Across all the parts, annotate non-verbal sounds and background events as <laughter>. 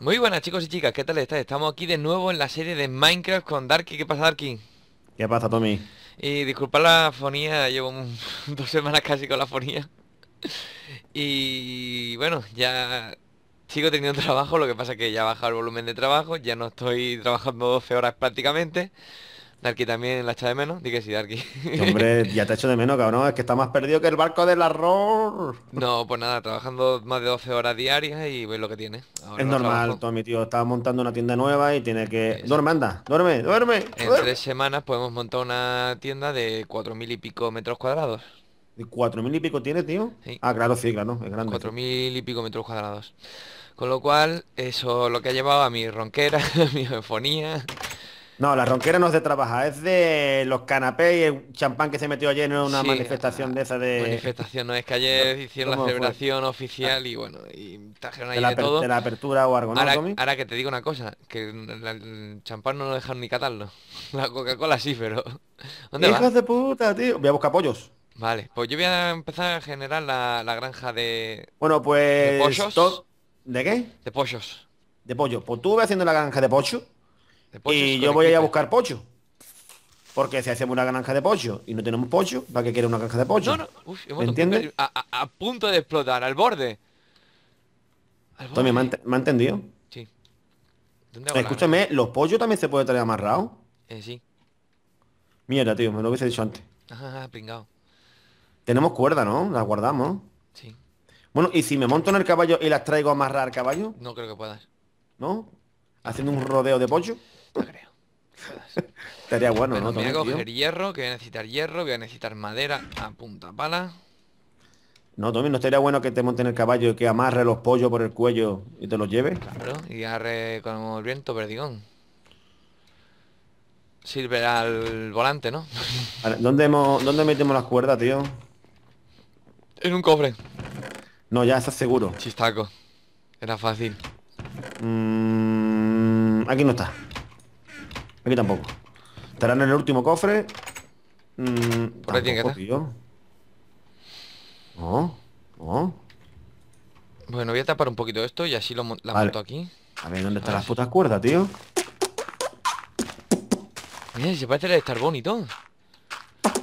Muy buenas chicos y chicas, ¿qué tal estáis? Estamos aquí de nuevo en la serie de Minecraft con Darky. ¿Qué pasa Darky? ¿Qué pasa Tommy? Y disculpa la fonía, llevo <laughs> dos semanas casi con la fonía. y bueno, ya sigo teniendo <laughs> trabajo, lo que pasa es que ya ha bajado el volumen de trabajo, ya no estoy trabajando 12 horas prácticamente. Darky también la echa de menos, di que sí, Darky. Hombre, <laughs> ya te echo de menos, cabrón, es que está más perdido que el barco del arroz. No, pues nada, trabajando más de 12 horas diarias y ves lo que tiene. es normal, Tommy, tío, estaba montando una tienda nueva y tiene que... ¡Dorme, Duerme, anda, duerme, duerme. En tres semanas podemos montar una tienda de cuatro mil y pico metros cuadrados. ¿De cuatro mil y pico tiene, tío? Sí. Ah, claro, sí, claro, es grande. Cuatro mil y pico metros cuadrados. Con lo cual, eso lo que ha llevado a mi ronquera, <laughs> a mi eufonía, no, la ronquera no es de trabajar, es de los canapés y el champán que se metió ayer en una manifestación de esa de... Manifestación, no, es que ayer hicieron la celebración ah. oficial y bueno, y trajeron ahí de, la, todo. De la apertura o algo, ¿no, ahora, que te digo una cosa, que el champán no lo dejaron ni catarlo. <laughs> La Coca-Cola sí, pero... ¿Dónde Hijos de puta, tío. Voy a buscar pollos. Vale, pues yo voy a empezar a generar la, granja de... Bueno, pues... De pollos. ¿De qué? De pollos. De pollo. Pues tú vas haciendo la granja de pollos y yo voy a ir a buscar pocho. Porque si hacemos una granja de pollo y no tenemos pollo, ¿para qué quiere una granja de pollo? No, no. A, punto de explotar, al borde. Al ¿me, ha entendido? Sí. Escúchame, ¿los pollos también se puede traer amarrados? Eh, sí. Mierda, tío, me lo hubiese dicho antes. Ajá, Tenemos cuerda, ¿no? Las guardamos. Sí. Bueno, ¿y si me monto en el caballo y las traigo a amarrar al caballo? No creo que puedas. ¿No? ¿Haciendo un rodeo de pollo? No creo. <laughs> Estaría bueno, bueno ¿no? Voy a coger hierro, que voy a necesitar hierro, voy a necesitar madera a punta pala. No, Tommy, ¿no estaría bueno que te monten el caballo y que amarre los pollos por el cuello y te los lleve? Claro, y agarre con el viento perdigón. Sirve al volante, ¿no? <laughs> ¿Dónde, hemos, ¿Dónde metemos las cuerdas, tío? En un cofre. No, ya estás seguro. Chistaco. Era fácil. Mm, aquí no está. Aquí tampoco. Estarán en el último cofre. Mm, Por ahí tiene que estar. No, Bueno, voy a tapar un poquito esto y así lo la monto aquí. A ver, ¿dónde están las putas cuerdas, tío? Mira, se parece el Starbone y todo.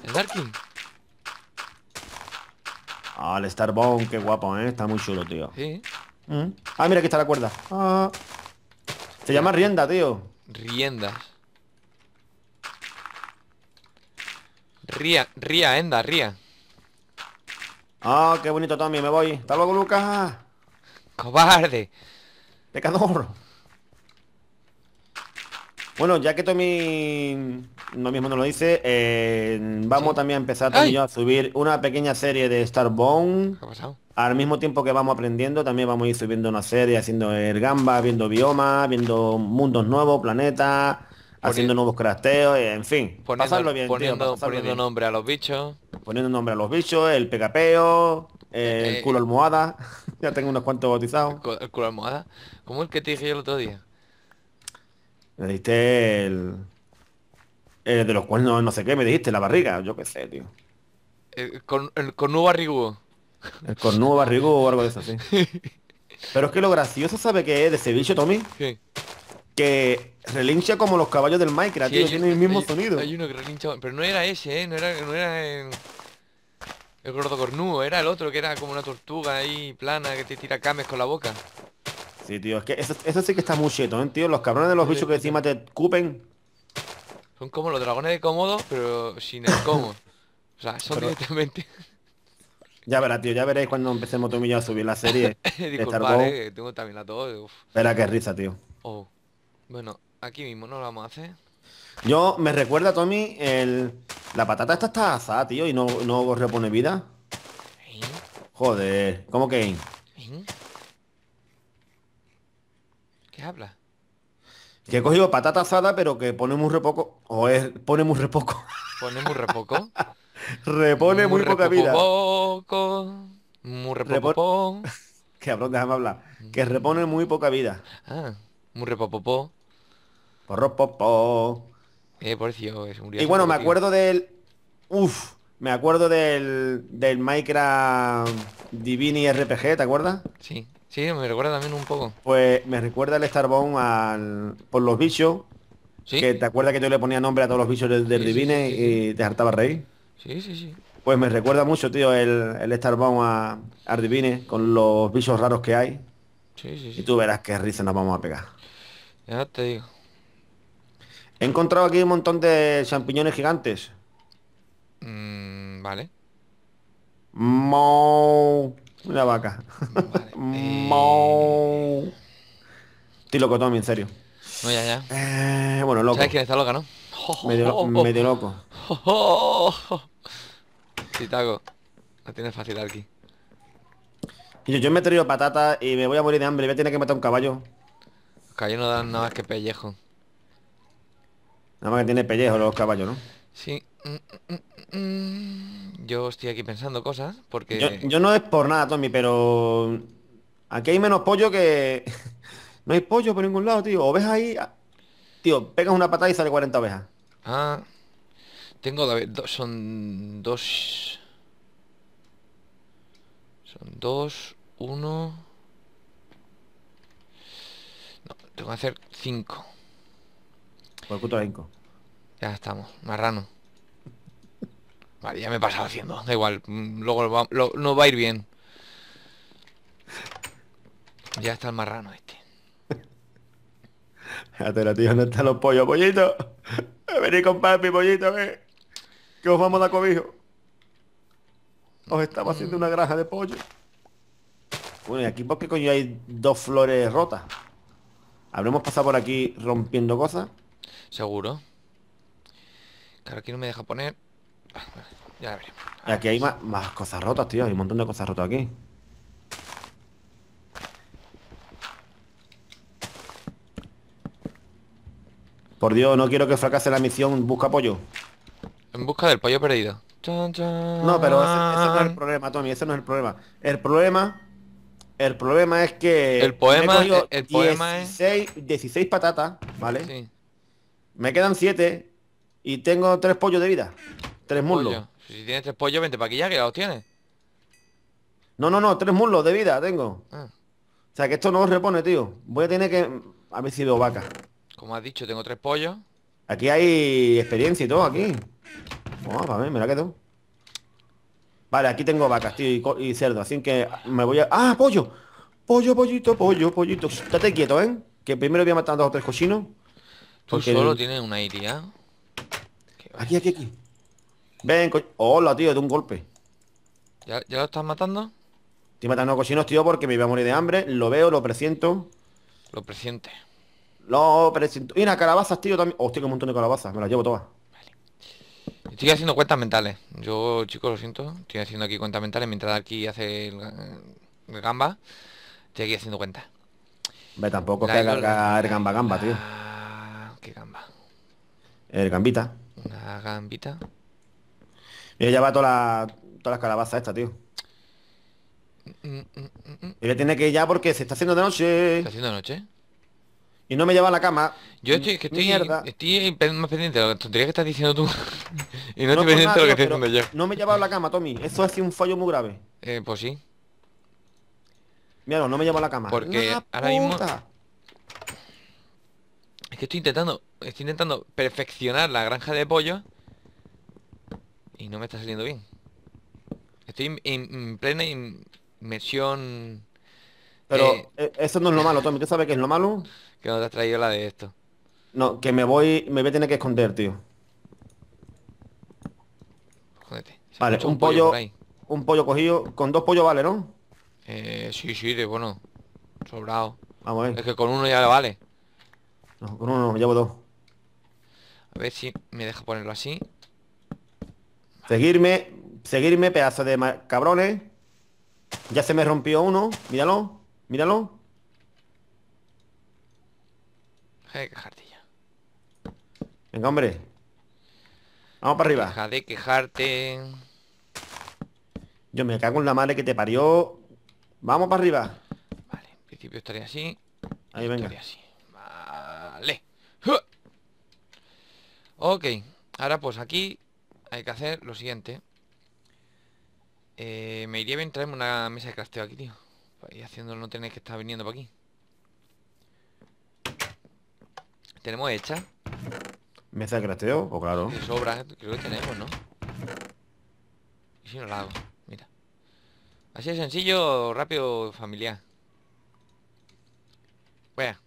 El Darkin. Ah, el Starbone, qué guapo, ¿eh? Está muy chulo, tío. Sí. Mm. Ah, mira, aquí está la cuerda. Ah. Se llama rienda, tío. Riendas. Ría, ría, enda, ría. Ah, qué bonito Tommy, me voy. Hasta luego, Lucas. Cobarde. Pecador. Bueno, ya que Tommy no mismo no lo dice, eh, vamos también a empezar yo, a subir una pequeña serie de Starbone ¿Qué ha pasado? Al mismo tiempo que vamos aprendiendo, también vamos a ir subiendo una serie, haciendo el gamba, viendo biomas, viendo mundos nuevos, planetas, haciendo nuevos crafteos, eh, en fin. Poniendo, bien, nombre a los bichos. Poniendo nombre a los bichos, el pegapeo, el eh, eh, culo almohada. <laughs> ya tengo unos cuantos bautizados. El, culo almohada. ¿Cómo el que te dije yo el otro día? Me diste el... de los cuernos no sé qué, me dijiste, la barriga, yo qué sé, tío. El, con, el cornudo El cornudo barrigudo o algo de eso, sí. <laughs> Pero es que lo gracioso sabe que es de ese bicho, Tommy. Sí que relincha como los caballos del Minecraft, tío, tiene el mismo sonido. Hay uno que relincha, pero no era ese, ¿eh? No era, el, gordo cornudo, era el otro que era como una tortuga ahí plana que te tira cames con la boca. Sí, tío, es que eso, sí que está muy cheto, ¿eh, tío? Los cabrones de los bichos que encima te cupen. Son como los dragones de cómodo, pero sin el cómodo. o sea, son directamente... <laughs> Ya verás, tío, ya veréis cuando empecemos tú y yo a subir la serie. <laughs> Disculpad, eh, tengo también la todos. Verá qué risa, tío. Oh. Bueno, aquí mismo no lo vamos a hacer. Yo me recuerda, Tommy, el... la patata esta está asada, tío, y no, repone vida. ¿Eh? Joder, ¿cómo que? ¿Eh? ¿Qué habla? Que he cogido patata asada, pero que pone muy repoco. O es, pone muy repoco. ¿Pone muy repoco? <laughs> Repone muy, poca vida. Poco, muy repoco. <laughs> Que déjame hablar. Que repone muy poca vida. Ah, muy repopopó. Porro, popo. Eh, por es un Y bueno, me acuerdo del... Uf, me acuerdo del, del Minecraft Divini RPG, ¿te acuerdas? Sí, sí, me recuerda también un poco. Pues me recuerda el Starbound al, por los bichos. ¿Sí? Que te acuerdas que yo le ponía nombre a todos los bichos del, Divine y te hartaba reír. Sí, sí, sí. Pues me recuerda mucho, tío, el, el Starbound a, al Divine con los bichos raros que hay. Sí, sí, sí. Y tú verás qué risa nos vamos a pegar. Ya te digo. He encontrado aquí un montón de champiñones gigantes. Mm, vale. Mo. Una vaca. Vale. <laughs> Eh, Estoy loco, Tommy, en serio. No, ya, ya. Eh, bueno, loco. ¿Sabes quién está loca, no? Medio, loco. <laughs> la tiene fácil aquí. Yo, yo me he traído patatas y me voy a morir de hambre. Voy a tener que matar un caballo. Los caballos no dan nada más que pellejo. Nada más que tiene pellejo los caballos, ¿no? Sí. Mm, mm, mm, yo estoy aquí pensando cosas porque... Yo, no es por nada, Tommy, pero... Aquí hay menos pollo que... <laughs> no hay pollo por ningún lado, tío. ves ahí... Ah, tío, pegas una patada y sale 40 ovejas. Ah. Tengo... son dos... Son dos, uno... No, tengo que hacer cinco. Por puto ahínco. Ya estamos, marrano. Vale, ya me he pasado haciendo. Da igual, mm, luego nos no va a ir bien. Ya está el marrano este. Espérate, tío, ¿dónde están los pollos? ¡Pollito! <laughs> Eh, vení con papi, pollito, ven. Eh, que os vamos a dar cobijo. Os estamos haciendo mm. una granja de pollo. Bueno, y aquí qué coño hay dos flores rotas. Habremos pasado por aquí rompiendo cosas. Seguro. Claro, aquí no me deja poner. Ah, ya aquí hay más, cosas rotas, tío. Hay un montón de cosas rotas aquí. Por Dios, no quiero que fracase la misión Busca Pollo. En busca del pollo perdido. No, pero ese, no es el problema, Tommy. Ese no es el problema. El problema... El problema es que... El poema, el, poema es... 16 patatas, ¿vale? Sí. Me quedan siete y tengo tres pollos de vida. Tres muslos. Si tienes tres pollos, vente para aquí ya que los tienes. No, no, no, tres muslos de vida tengo. Ah. O sea que esto no os repone, tío. Voy a tener que. A ver si veo vaca. Como has dicho, tengo tres pollos. Aquí hay experiencia y todo, aquí. Vamos, a ver, me la quedo. Vale, aquí tengo vacas, tío, y, y, cerdo. Así que me voy a. ¡Ah, pollo! Pollo, pollito, pollo, pollito. Estate quieto, ¿eh? Que primero voy a matar a dos o tres cochinos. ¿Tú solo tiene tienes una idea Aquí, aquí, aquí. Ven, co... Hola, tío, de un golpe. ¿Ya, lo estás matando? Estoy matando a cochinos, tío, porque me iba a morir de hambre. Lo veo, lo presiento. Lo presiente. Lo presiento. Y una calabazas, tío, también. Hostia, un montón de calabazas. Me las llevo todas. Vale. Estoy haciendo cuentas mentales. Yo, chicos, lo siento. Estoy haciendo aquí cuentas mentales mientras aquí hace el, gamba. Estoy aquí haciendo cuentas. Ve, tampoco la que gamba gamba, tío gamba? El gambita. Una gambita. Y ella va todas las calabazas esta tío. Mm, mm, mm, y tiene que ir ya porque se está haciendo de noche. haciendo de noche? Y no me lleva a la cama. Yo estoy, que estoy, estoy más pendiente de que tendría que estar diciendo tú. <laughs> y no, estoy pues lo que estoy yo. No me lleva a la cama, Tommy. Eso ha un fallo muy grave. Eh, pues sí. Míralo, no me lleva a la cama. Porque ahora mismo es que estoy intentando Estoy intentando perfeccionar la granja de pollo Y no me está saliendo bien Estoy en, plena inmersión Pero eh, eso no es lo malo, Tommy ¿Tú sabes que es lo malo? <laughs> Que no te has traído la de esto No, que me voy Me voy a tener que esconder, tío Vale, un, pollo, Un pollo cogido Con dos pollos vale, ¿no? Eh, sí, sí, de bueno Sobrado Vamos a ver. Es que con uno ya lo vale no, con uno me llevo dos. A ver si me deja ponerlo así. Seguirme, seguirme, pedazo de cabrones. Ya se me rompió uno, míralo, míralo. Deja de quejarte ya. Venga, hombre. Vamos para arriba. Deja de quejarte. Yo me cago en la madre que te parió. Vamos para arriba. Vale, en principio estaría así. Ahí venga. así. Ok, ahora pues aquí hay que hacer lo siguiente. Eh, me iría bien traerme una mesa de crafteo aquí, tío. y ir haciendo no tenéis que estar viniendo por aquí. Tenemos hecha. ¿Mesa de crafteo? O oh, claro. Que sobra, eh, creo que tenemos, ¿no? Y si no la hago, mira. Así de sencillo, rápido, familiar. Vaya.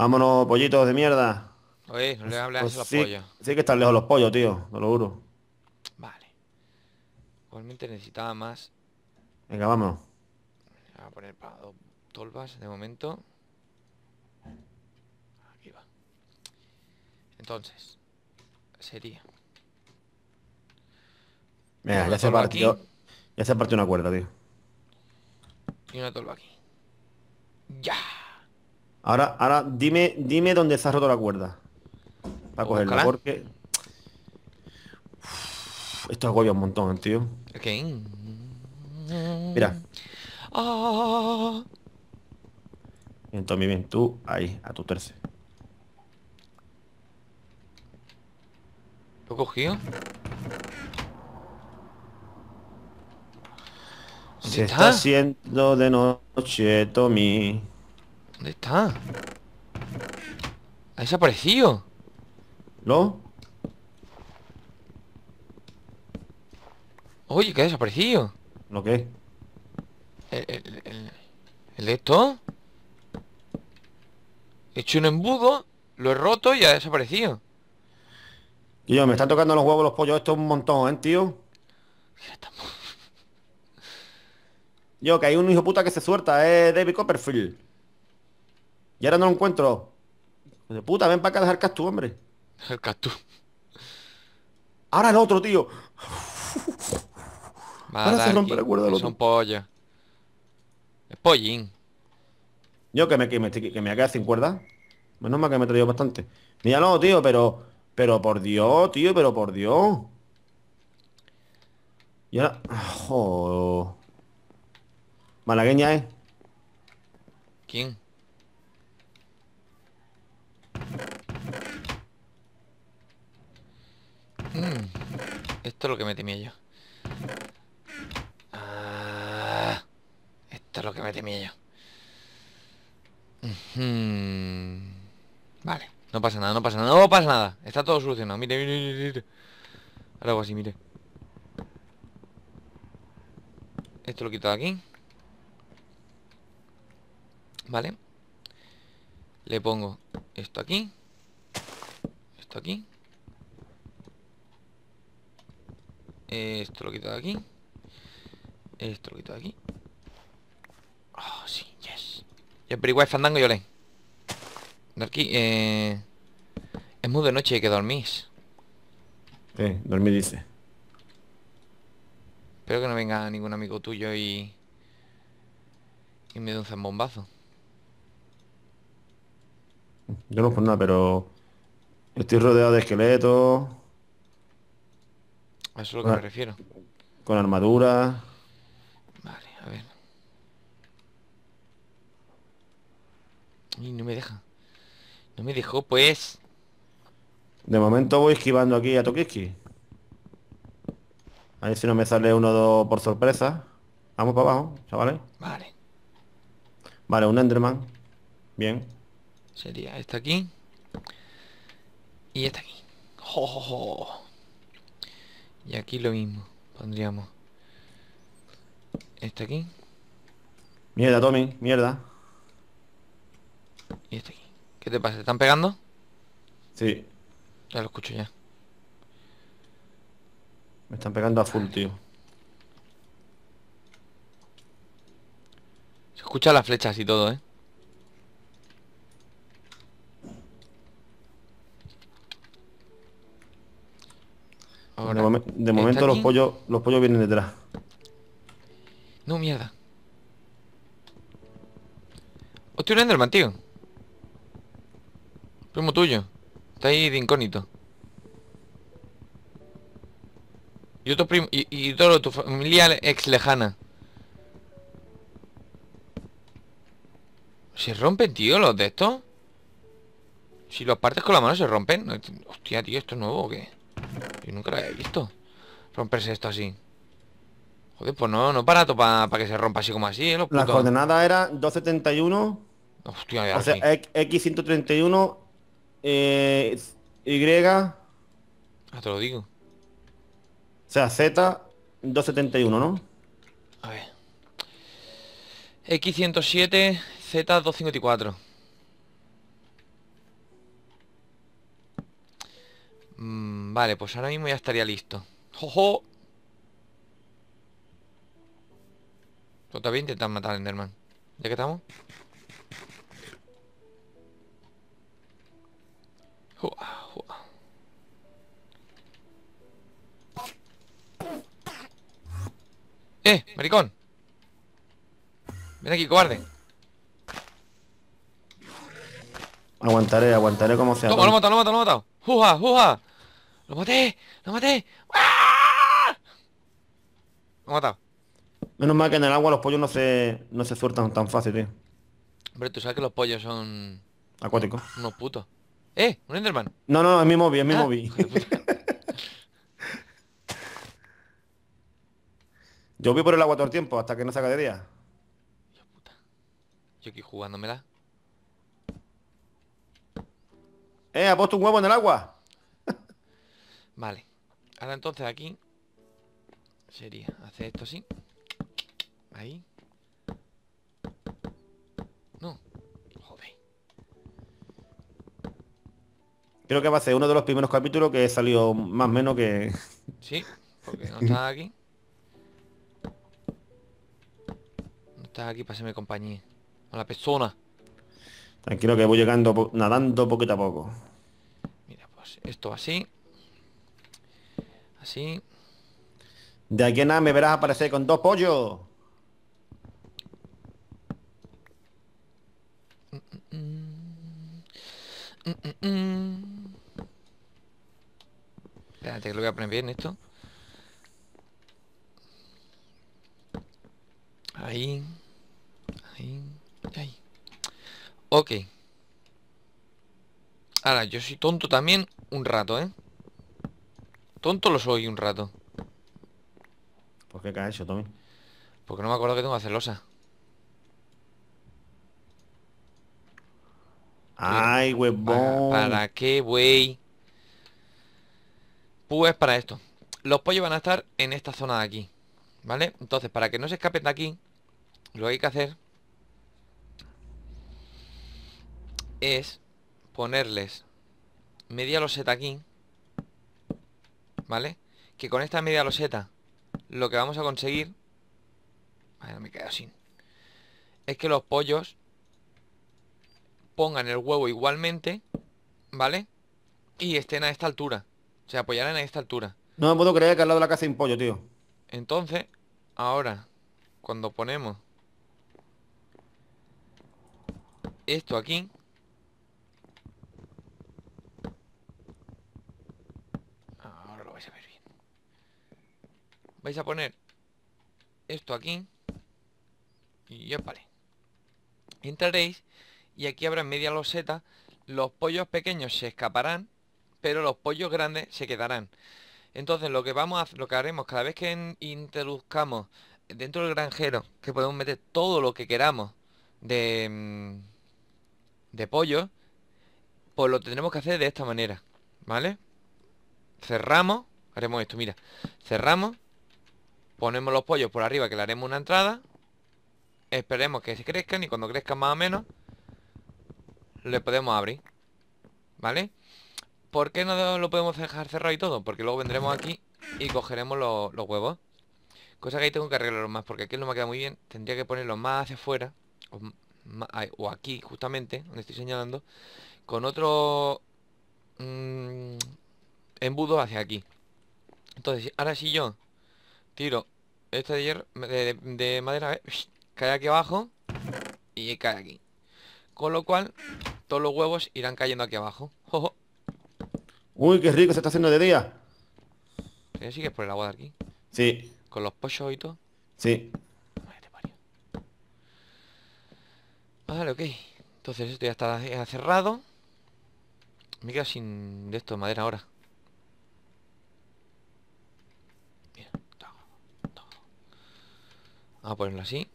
Vámonos, pollitos de mierda. Oye, no le hablas a los sí, pollos. Sí que están lejos los pollos, tío, Te lo juro. Vale. Igualmente necesitaba más. Venga, vámonos. Voy a poner para dos tolvas de momento. Aquí va. Entonces, sería. Mira, ya se partió. Ya se partió una cuerda, tío. Y una tolva aquí. ¡Ya! Ahora, ahora dime, dime dónde se ha roto la cuerda. Para cogerla, porque. Esto esto agobia un montón, tío. Ok. Mira. Ah. Bien, Tommy, bien, tú ahí, a tu terce. ¿Lo he cogido? Se está? está haciendo de noche, Tommy. ¿Dónde está? ¿Ha desaparecido? ¿No? Oye, que ha desaparecido ¿Lo qué? ¿El, el, el, el esto? He hecho un embudo Lo he roto y ha desaparecido yo me están tocando los huevos los pollos Esto un montón, ¿eh, tío? Dios, Yo, que hay un hijo puta que se suelta, eh, David Copperfield y ahora no lo encuentro. De puta, ven para acá a dejar castu, hombre. El castú. Ahora el otro, tío. Va, ahora se rompe cuerda del Son pollas. Es pollín. Yo que me, que me, que me ha quedado sin cuerda. Menos mal que me he traído bastante. Mira, no, tío, pero... Pero por Dios, tío, pero por Dios. Y ahora... Joder. Malagueña, ¿eh? ¿Quién? Mm. Esto es lo que me temía yo. Ah, esto es lo que me temía yo. Vale, no pasa nada, no pasa nada, no pasa nada. Está todo solucionado. Mire, mire, mire. Ahora hago así, mire. Esto lo quito de aquí. Vale. Le pongo esto aquí. Esto aquí. Esto lo quito de aquí. Esto lo quito de aquí. Oh, sí, yes. Y el fandango y olé. De aquí, eh, Es muy de noche y que dormís. Sí, dormir dice. Espero que no venga ningún amigo tuyo y... Y me dé un zambombazo. Yo no por nada, pero... Estoy rodeado de esqueletos... A eso es lo que me refiero. Con armadura. Vale, a ver. Y no me deja. No me dejó, pues. De momento voy esquivando aquí a Tokiski. A ver si no me sale uno dos por sorpresa. Vamos para abajo, chavales. Vale. Vale, un Enderman. Bien. Sería esta aquí. Y esta aquí. ¡Jo, jo, y aquí lo mismo, pondríamos este aquí. Mierda, Tommy, mierda. Y este aquí. ¿Qué te pasa? ¿Te están pegando? Sí. Ya lo escucho ya. Me están pegando a full, tío. Se escucha las flechas y todo, ¿eh? de, eh, momento los pollos, los pollos vienen detrás. No, mierda. Hostia, un Enderman, tío. Primo tuyo. Está ahí de incógnito. Y otro primo. Y, y todo tu familia ex lejana. ¿Se rompen, tío, los de estos? Si los partes con la mano se rompen. Hostia, tío, ¿esto es nuevo o qué? nunca he visto Romperse esto así Joder, pues no, no para para que se rompa así como así, ¿eh? la coordenada era 271 X131 eh, Y Ah, te lo digo O sea, Z 271, ¿no? A ver X107 Z254 Vale, pues ahora mismo ya estaría listo. ¡Jojo! Todavía intentan matar a Enderman. ¿Ya que estamos? ¡Eh, maricón! Ven aquí, guarden Aguantaré, aguantaré como sea. Toma, lo mato, matado, lo mato! matado, lo mato. juja! ¡Lo maté! ¡Lo maté! ¡Ah! Lo he matado. Menos mal que en el agua los pollos no se, no se sueltan tan fácil, tío. Pero tú sabes que los pollos son... Acuáticos. Unos putos. ¡Eh! ¡Un Enderman! No, no, es mi móvil, es mi ah, móvil. <laughs> Yo voy por el agua todo el tiempo, hasta que no saca de día. Yo, puta. Yo aquí jugándomela. ¡Eh! ¡Ha puesto un huevo en el agua! Vale. Ahora entonces aquí sería hacer esto así. Ahí. No. Joder. Creo que va a ser uno de los primeros capítulos que he salido más o menos que... <laughs> Sí, porque no está aquí. No está aquí para hacerme compañía. a la persona. Tranquilo que voy llegando nadando poquito a poco. Mira, pues esto así. Así. De aquí a nada me verás aparecer con dos pollos. Espérate que lo voy a poner bien esto. Ahí. Ahí. Ahí. Ok. Ahora, yo soy tonto también un rato, ¿eh? Tonto lo soy un rato. ¿Por qué cae eso, Tommy? Porque no me acuerdo que tengo que hacer Ay, huevón. ¿Para, qué, wey? Pues para esto. Los pollos van a estar en esta zona de aquí. ¿Vale? Entonces, para que no se escapen de aquí, lo que hay que hacer es ponerles media loseta aquí ¿Vale? Que con esta media loseta lo que vamos a conseguir... ver, me quedo sin. Es que los pollos pongan el huevo igualmente, ¿vale? Y estén a esta altura. Se apoyarán a esta altura. No me puedo creer que al lado de la casa hay un pollo, tío. Entonces, ahora, cuando ponemos esto aquí, vais a poner esto aquí y vale entraréis y aquí habrá media loseta los pollos pequeños se escaparán pero los pollos grandes se quedarán entonces lo que vamos a lo que haremos cada vez que introduzcamos dentro del granjero que podemos meter todo lo que queramos de mm, de pollo... pues lo tendremos que hacer de esta manera vale cerramos haremos esto mira cerramos Ponemos los pollos por arriba que le haremos una entrada. Esperemos que se crezcan y cuando crezcan más o menos le podemos abrir. ¿Vale? ¿Por qué no lo podemos dejar cerrado y todo? Porque luego vendremos aquí y cogeremos los huevos. Cosa que ahí tengo que arreglar más porque aquí no me queda muy bien. Tendría que ponerlo más hacia afuera. O, aquí, justamente, donde estoy señalando. Con otro mm, embudo hacia aquí. Entonces, ahora si yo Tiro este de hierro de, madera, cae aquí abajo y cae aquí. Con lo cual, todos los huevos irán cayendo aquí abajo. Uy, qué rico se está haciendo de día. ¿Sí, es por el agua de aquí? Sí. ¿Con los pollos y todo? Sí. Ah, vale, ok. Entonces esto ya está cerrado. Me quedo sin de esto de madera ahora. Vamos a ponerlo así.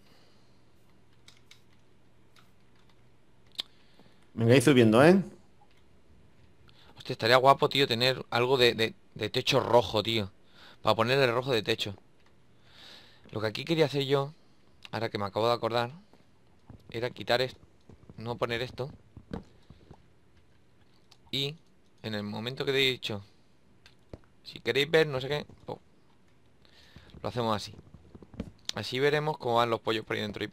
Me voy subiendo, ¿eh? Hostia, estaría guapo, tío, tener algo de, de, techo rojo, tío. Para poner el rojo de techo. Lo que aquí quería hacer yo, ahora que me acabo de acordar, era quitar esto, no poner esto. Y en el momento que he dicho, si queréis ver, no sé qué, lo hacemos así. Así veremos cómo van los pollos por ahí dentro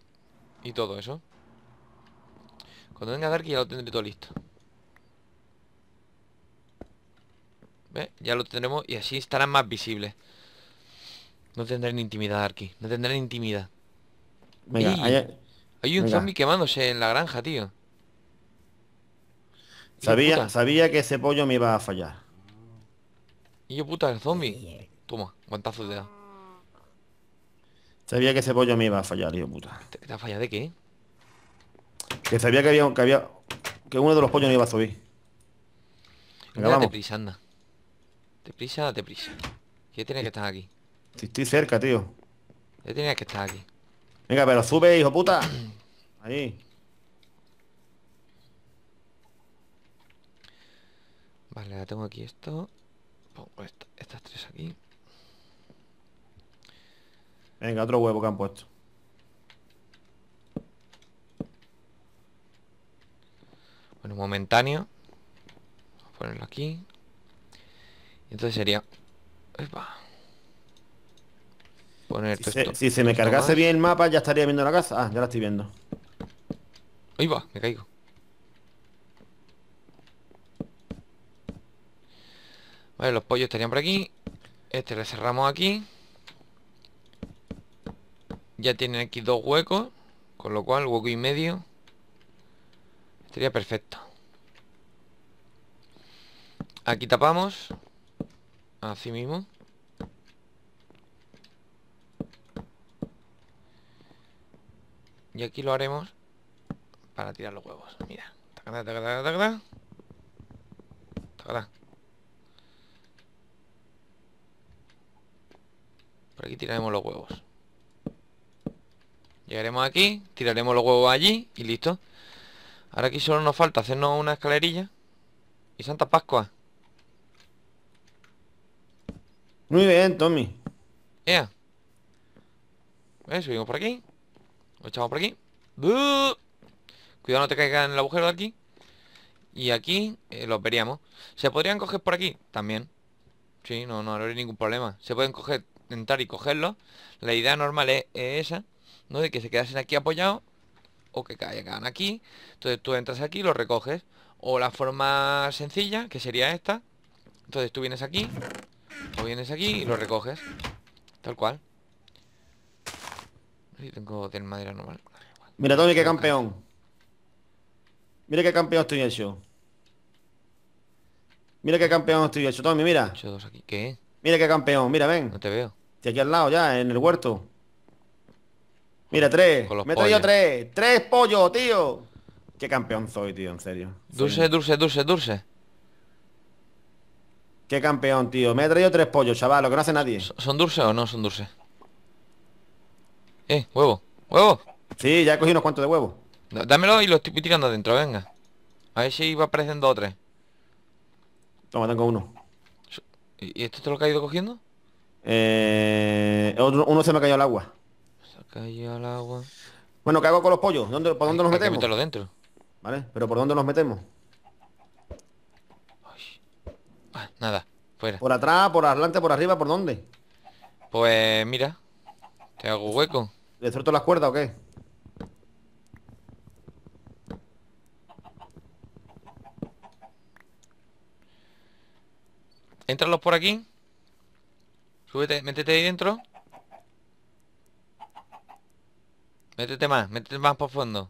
y, todo eso. Cuando venga Darky ya lo tendré todo listo. ¿Ve? Ya lo tendremos y así estarán más visibles. No tendrán intimidad, Darky. No tendrán intimidad. Venga, hay... un zombie quemándose en la granja, tío. Sabía, sabía que ese pollo me iba a fallar. Y yo puta, el zombie. Eh. Toma, guantazo de edad Sabía que ese pollo me iba a fallar, hijo puta. ¿Te, te ha fallado de qué? Que sabía que había, que había... Que uno de los pollos no iba a subir. Venga, vamos. prisa, anda. Te prisa, date prisa. ¿Quién tiene que estar aquí. Si estoy cerca, tío. Ya tiene que estar aquí. Venga, pero sube, hijo puta. <clears throat> Ahí. Vale, ya tengo aquí esto. Pongo estas tres aquí. Venga, otro huevo que han puesto. Bueno, momentáneo. Vamos a ponerlo aquí. Y entonces sería... Epa. Poner si, se, si se me cargase bien el mapa ya estaría viendo la casa. Ah, ya la estoy viendo. Ahí va, me caigo. Vale, los pollos estarían por aquí. Este le cerramos aquí. Ya tienen aquí dos huecos, con lo cual hueco y medio estaría perfecto. Aquí tapamos, así mismo. Y aquí lo haremos para tirar los huevos. Mira. Tacada, tacada, tacada. Tacada. Por aquí tiraremos los huevos. Llegaremos aquí, tiraremos los huevos allí y listo. Ahora aquí solo nos falta hacernos una escalerilla. Y Santa Pascua. Muy bien, Tommy. Ya. subimos por aquí. Lo echamos por aquí. Cuidado no te caigas en el agujero de aquí. Y aquí eh, lo veríamos. Se podrían coger por aquí también. Sí, no, no, no habría ningún problema. Se pueden coger, entrar y cogerlos. La idea normal es esa. ¿no? De que se quedasen aquí apoyados o que caigan aquí. Entonces tú entras aquí y los recoges. O la forma sencilla, que sería esta. Entonces tú vienes aquí o vienes aquí y lo recoges. Tal cual. Si tengo de madera normal. Mira, Tommy, qué campeón. Mira qué campeón estoy hecho. Mira qué campeón estoy hecho, Tommy, mira. ¿Qué? Mira qué campeón, mira, ven. No te veo. Estoy aquí al lado ya, en el huerto. Mira, tres. Me he traído tres. Tres pollos, tío. Qué campeón soy, tío, en serio. Dulce, dulce, dulce, dulce. Qué campeón, tío. Me he traído tres pollos, chaval, lo que no hace nadie. ¿Son dulces o no son dulces? Eh, huevo. ¡Huevo! Sí, ya he cogido unos cuantos de huevo. dámelo y lo estoy tirando adentro, venga. A ver si va apareciendo otro. tres. Toma, tengo uno. ¿Y esto te lo que ha ido cogiendo? Eh... uno se me ha caído al agua. Cayó al agua. Bueno, ¿qué hago con los pollos? ¿Dónde, ¿Por dónde nos metemos? dentro. Vale, pero ¿por dónde nos metemos? Ah, nada, fuera. ¿Por atrás, por adelante, por arriba, por dónde? Pues mira, te hago hueco. ¿Le suelto las cuerdas o qué? Entralos por aquí. Súbete, métete ahí dentro. Métete más, métete más por fondo.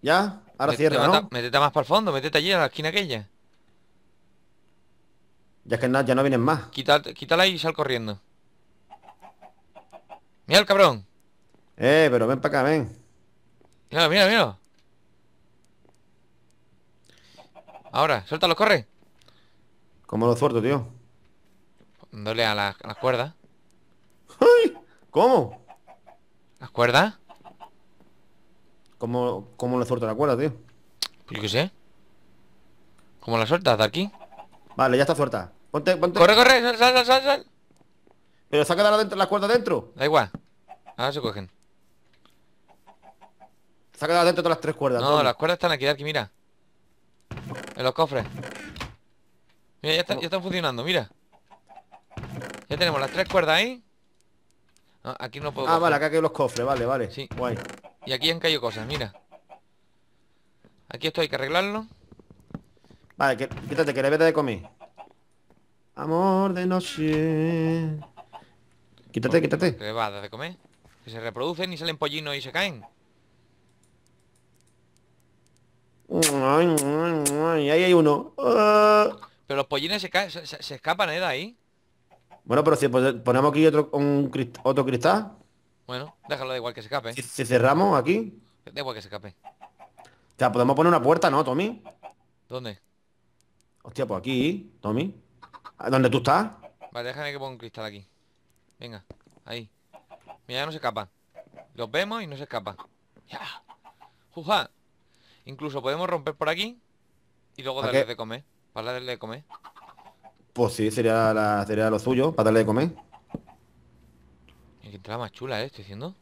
¿Ya? Ahora cierra, ¿no? Métete más para el fondo, métete allí a la esquina aquella. Ya es que ya no vienen más. Quítala quítala y sal corriendo. Mira el cabrón. Eh, pero ven para acá, ven. Mira, mira, mira. Ahora, suéltalo, corre. ¿Cómo lo suelto, tío? Dole a, a las cuerdas. ¿Cómo? Las cuerdas ¿Cómo, cómo le suelta la cuerda, tío? Yo qué sé. ¿Cómo la sueltas? ¿De aquí? Vale, ya está suelta. Ponte, ponte. Corre, corre, sal, sal, sal, sal. Pero se ha quedado dentro, la cuerda dentro. Da igual. Ahora se cogen. Se ha quedado dentro todas las tres cuerdas. No, las cuerdas están aquí, aquí, mira. En los cofres. Mira, ya están, ya están funcionando, mira. Ya tenemos las tres cuerdas ahí. Ah, aquí no puedo. Ah, vale, acá hay los cofres, vale, vale. Sí. Guay. Y aquí han caído cosas, mira. Aquí esto hay que arreglarlo. Vale, que, quítate, que le vete de comer. Amor de noche. Quítate, quítate. Que va, de comer. Que se reproducen y salen pollinos y se caen. Y ahí hay uno. Ah. Pero los pollines se, se escapan, ¿eh? De ahí. Bueno, pero si ponemos aquí otro, cristal. Bueno, déjalo da igual que se escape. Si, cerramos aquí. Da igual que se escape. O sea, podemos poner una puerta, ¿no, Tommy? ¿Dónde? Hostia, pues aquí, Tommy. ¿Dónde tú estás? Vale, déjame que ponga un cristal aquí. Venga, ahí. Mira, ya no se escapa. Los vemos y no se escapa. Ya. Juja. Incluso podemos romper por aquí y luego darle de comer. Para darle de comer. Pues sí, sería, lo suyo, para darle de comer. Qué entrada más chula, ¿eh? Estoy diciendo.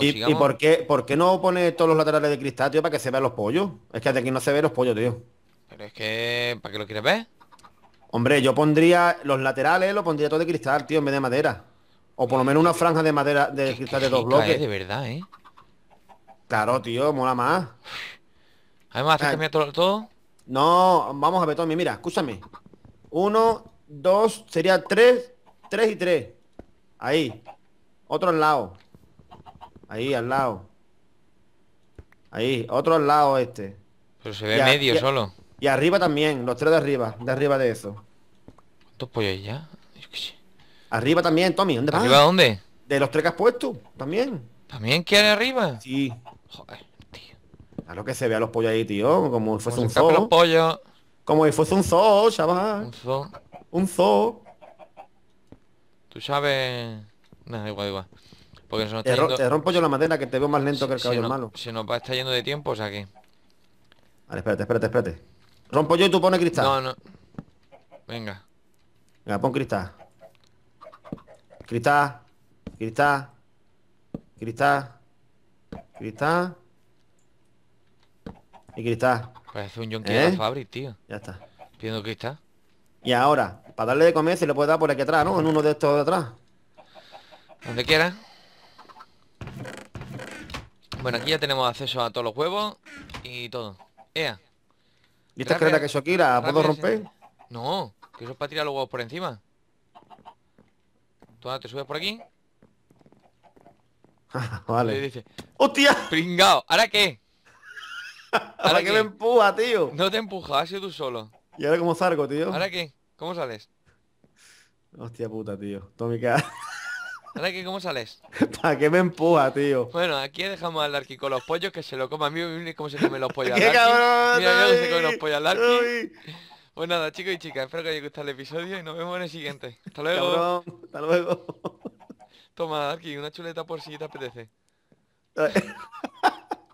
¿Y, por, qué, por no pone todos los laterales de cristal, tío, para que se vean los pollos? Es que de aquí no se ven los pollos, tío. Pero es que... ¿Para qué lo quieres ver? Hombre, yo pondría los laterales, lo pondría todo de cristal, tío, en vez de madera. O por lo menos una franja de madera de cristal de dos bloques. Es ¿eh? de verdad, ¿eh? Claro, tío, mola más. Además, que que ah. todo? todo? No, vamos a ver, Tommy, mira, escúchame. Uno, dos, sería tres, tres y tres. Ahí. Otro al lado. Ahí, al lado. Ahí, otro al lado este. Pero se ve medio solo. Y arriba también, los tres de arriba, de arriba de eso. ¿Cuántos pollos ya? Arriba también, Tommy, ¿dónde vas? ¿Arriba dónde? De los tres que has puesto, también. ¿También quiere arriba? Sí. Joder. A lo que se vea los pollos ahí, tío, como si fuese un zoo. Como si fuese un zoo, chaval. Un zoo. Un zoo. Tú sabes... No, igual, igual. Porque se te, rompo yo la madera que te veo más lento que el caballo malo. Se nos va a estar yendo de tiempo, o sea que... Vale, espérate, espérate, espérate. Rompo yo y tú pones cristal. No, no. Venga. Venga, pon cristal. Cristal. Cristal. Cristal. Cristal. Y cristal. Parece pues un yonki de la ¿Eh? tío. Ya está. Pidiendo cristal. Y ahora, para darle de comer se le puede dar por aquí atrás, ¿no? En uno de estos de atrás. Donde quiera. Bueno, aquí ya tenemos acceso a todos los huevos y todo. Ea. ¿Y esta creta que Shakira? ¿Puedo romper? No, que eso es para tirar los huevos por encima. Tú ahora te subes por aquí. <laughs> vale. Y dice, ¡Hostia! ¡Pringao! ¿Ahora qué? <laughs> ¿Para qué me empuja, tío? No te empuja, has sido tú solo. ¿Y ahora cómo salgo, tío? ¿Ahora qué? ¿Cómo sales? Hostia puta, tío. Tómica. <laughs> ¿Ahora qué? ¿Cómo sales? <laughs> ¿Para qué me empuja, tío? Bueno, aquí dejamos al Darky con los pollos, que se lo coma. A mí y cómo se comen los pollos ¡Qué cabrón! Mira cómo se comen los pollos al Pues nada, chicos y chicas, espero que os haya gustado el episodio y nos vemos en el siguiente. Hasta luego. Cabrón, hasta luego. Toma, Darky, una chuleta por si te apetece.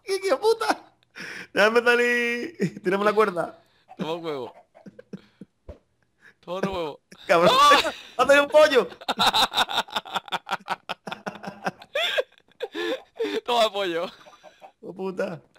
¡Qué, qué puta! Déjame salir. Tirame la cuerda. Toma un huevo. Toma otro huevo. Cabrón. ¡Ah! un pollo! Toma pollo. Oh, puta.